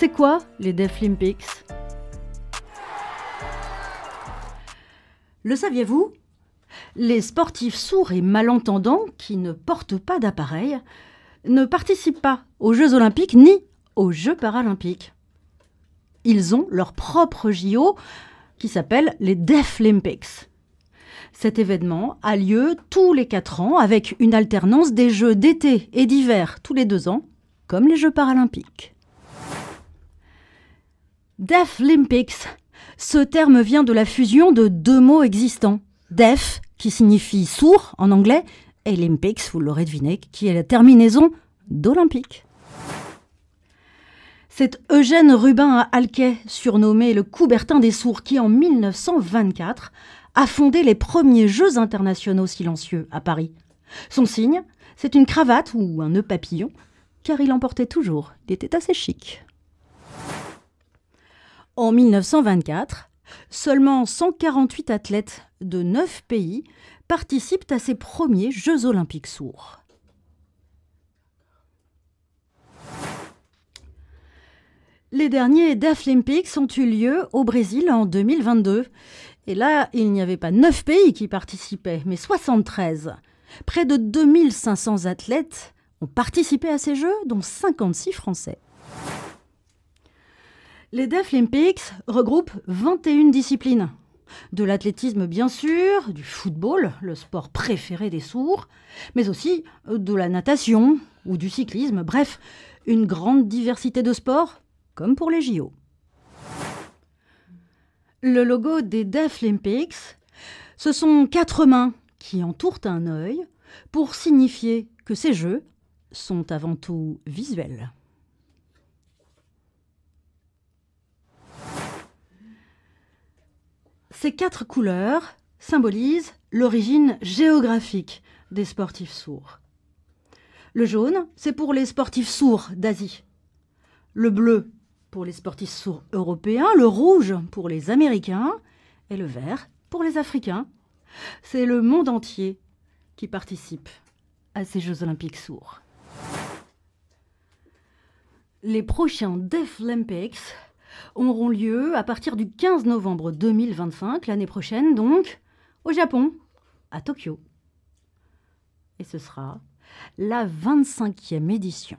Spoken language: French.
C'est quoi les Deaflympics Le saviez-vous Les sportifs sourds et malentendants qui ne portent pas d'appareil ne participent pas aux Jeux olympiques ni aux Jeux paralympiques. Ils ont leur propre JO qui s'appelle les Deaflympics. Cet événement a lieu tous les 4 ans avec une alternance des Jeux d'été et d'hiver tous les 2 ans, comme les Jeux paralympiques. Deaflympics. Ce terme vient de la fusion de deux mots existants. Deaf, qui signifie sourd en anglais, et Olympics, vous l'aurez deviné, qui est la terminaison d'Olympique. C'est Eugène Rubin à Alquet, surnommé le Coubertin des Sourds, qui en 1924 a fondé les premiers Jeux internationaux silencieux à Paris. Son signe, c'est une cravate ou un nœud papillon, car il en portait toujours, il était assez chic. En 1924, seulement 148 athlètes de 9 pays participent à ces premiers Jeux olympiques sourds. Les derniers Deaflympics ont eu lieu au Brésil en 2022. Et là, il n'y avait pas 9 pays qui participaient, mais 73. Près de 2500 athlètes ont participé à ces Jeux, dont 56 Français. Les Deaflympics regroupent 21 disciplines. De l'athlétisme, bien sûr, du football, le sport préféré des sourds, mais aussi euh, de la natation ou du cyclisme. Bref, une grande diversité de sports, comme pour les JO. Le logo des Deaflympics, ce sont quatre mains qui entourent un œil pour signifier que ces jeux sont avant tout visuels. Ces quatre couleurs symbolisent l'origine géographique des sportifs sourds. Le jaune, c'est pour les sportifs sourds d'Asie. Le bleu, pour les sportifs sourds européens. Le rouge, pour les Américains. Et le vert, pour les Africains. C'est le monde entier qui participe à ces Jeux olympiques sourds. Les prochains Deaflympics auront lieu à partir du 15 novembre 2025, l'année prochaine donc, au Japon, à Tokyo. Et ce sera la 25e édition.